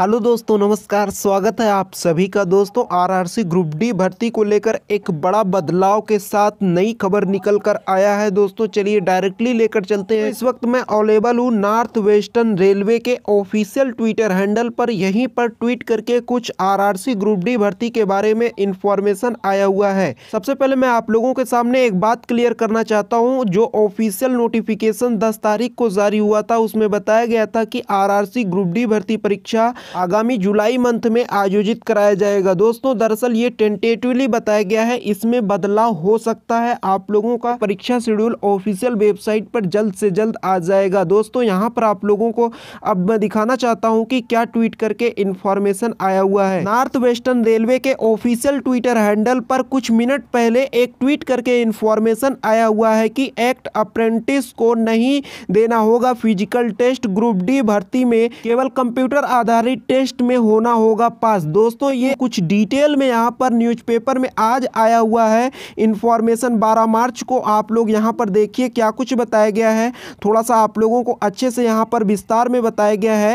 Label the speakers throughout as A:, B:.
A: hello दोस्तों नमस्कार स्वागत है आप सभी का दोस्तों आरआरसी ग्रुप डी भर्ती को लेकर एक बड़ा बदलाव के साथ नई खबर निकल कर आया है दोस्तों चलिए डायरेक्टली लेकर चलते हैं इस वक्त मैं अवेलेबल हूँ नॉर्थ वेस्टर्न रेलवे के ऑफिशियल ट्विटर हैंडल पर यहीं पर ट्वीट करके कुछ आरआरसी ग्रुप डी भर्ती के बारे में इंफॉर्मेशन आया हुआ है सबसे पहले मैं आप लोगों के सामने एक बात क्लियर करना चाहता हूँ जो ऑफिशियल नोटिफिकेशन दस तारीख को जारी हुआ था उसमें बताया गया था की आर ग्रुप डी भर्ती परीक्षा आगामी जुलाई मंथ में आयोजित कराया जाएगा दोस्तों दरअसल ये टेंटेटिवली बताया गया है इसमें बदलाव हो सकता है आप लोगों का परीक्षा शेड्यूल ऑफिशियल वेबसाइट पर जल्द से जल्द आ जाएगा दोस्तों यहाँ पर आप लोगों को अब मैं दिखाना चाहता हूँ कि क्या ट्वीट करके इन्फॉर्मेशन आया हुआ है नॉर्थ वेस्टर्न रेलवे के ऑफिशियल ट्विटर हैंडल पर कुछ मिनट पहले एक ट्वीट करके इन्फॉर्मेशन आया हुआ है कि एक्ट अप्रेंटिस को नहीं देना होगा फिजिकल टेस्ट ग्रुप डी भर्ती में केवल कंप्यूटर आधारित सरकारी टेस्ट में होना होगा पास दोस्तों ये कुछ डिटेल में यहाँ पर न्यूज़पेपर में आज आया हुआ है इन्फॉर्मेशन बारह मार्च को आप लोग यहाँ पर देखिए क्या कुछ बताया गया है थोड़ा सा आप लोगों को अच्छे से यहाँ पर विस्तार में बताया गया है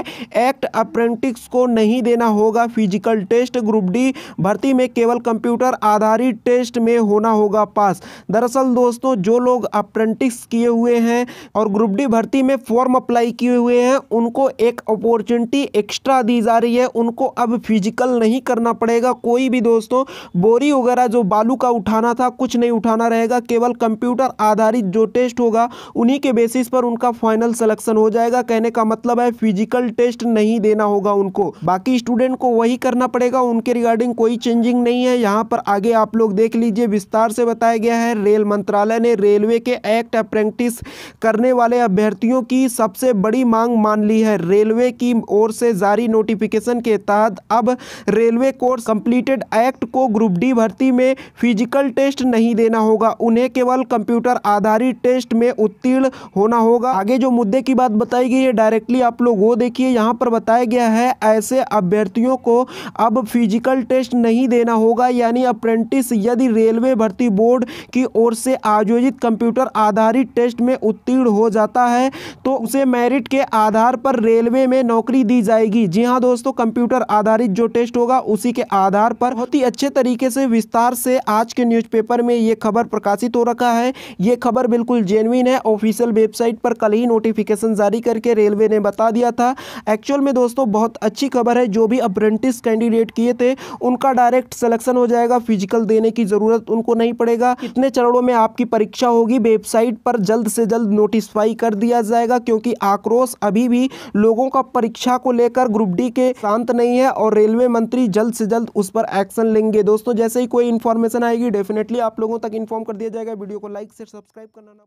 A: एक्ट अप्रेंटिक्स को नहीं देना होगा फिजिकल टेस्ट ग्रुप डी भर्ती में केवल कंप्यूटर आधारित टेस्ट में होना होगा पास दरअसल दोस्तों जो लोग अप्रेंटिक्स किए हुए हैं और ग्रुप डी भर्ती में फॉर्म अप्लाई किए हुए हैं उनको एक अपॉर्चुनिटी एक्स्ट्रा दी जा रही है उनको अब फिजिकल नहीं करना पड़ेगा कोई भी दोस्तों बोरी वगैरह जो बालू का उठाना था कुछ नहीं उठाना रहेगा केवल कंप्यूटर आधारित जो टेस्ट होगा उन्हीं के बेसिस पर उनका फाइनल सिलेक्शन हो जाएगा कहने का मतलब है फिजिकल टेस्ट नहीं देना होगा उनको बाकी स्टूडेंट को वही करना पड़ेगा उनके रिगार्डिंग कोई चेंजिंग नहीं है यहाँ पर आगे आप लोग देख लीजिए विस्तार से बताया गया है रेल मंत्रालय ने रेलवे के एक्ट अप्रेंटिस करने वाले अभ्यर्थियों की सबसे बड़ी मांग मान ली है रेलवे की ओर से जारी नोटिफिकेशन के तहत अब रेलवे कोर्स कंप्लीटेड एक्ट को ग्रुप डी भर्ती में फिजिकल टेस्ट नहीं देना होगा उन्हें केवल कंप्यूटर आधारित टेस्ट में उत्तीर्ण होना होगा आगे जो मुद्दे की बात बताई गई है डायरेक्टली आप लोग वो देखिए यहाँ पर बताया गया है ऐसे अभ्यर्थियों को अब फिजिकल टेस्ट नहीं देना होगा यानी अप्रेंटिस यदि रेलवे भर्ती बोर्ड की ओर से आयोजित कंप्यूटर आधारित टेस्ट में उत्तीर्ण हो जाता है तो उसे मेरिट के आधार पर रेलवे में नौकरी दी जाएगी जी यहाँ दोस्तों कंप्यूटर आधारित जो टेस्ट होगा उसी के आधार पर बहुत ही अच्छे तरीके से विस्तार से आज के न्यूज़पेपर में ये खबर प्रकाशित हो रखा है ये खबर बिल्कुल जेनविन है ऑफिशियल वेबसाइट पर कल ही नोटिफिकेशन जारी करके रेलवे ने बता दिया था एक्चुअल में दोस्तों बहुत अच्छी खबर है जो भी अप्रेंटिस कैंडिडेट किए थे उनका डायरेक्ट सिलेक्शन हो जाएगा फिजिकल देने की ज़रूरत उनको नहीं पड़ेगा कितने चरणों में आपकी परीक्षा होगी वेबसाइट पर जल्द से जल्द नोटिसफाई कर दिया जाएगा क्योंकि आक्रोश अभी भी लोगों का परीक्षा को लेकर ग्रुप एफडी के शांत नहीं है और रेलवे मंत्री जल्द से जल्द उस पर एक्शन लेंगे दोस्तों जैसे ही कोई इन्फॉर्मेशन आएगी डेफिनेटली आप लोगों तक इन्फॉर्म कर दिया जाएगा वीडियो को लाइक से सब्सक्राइब करना ना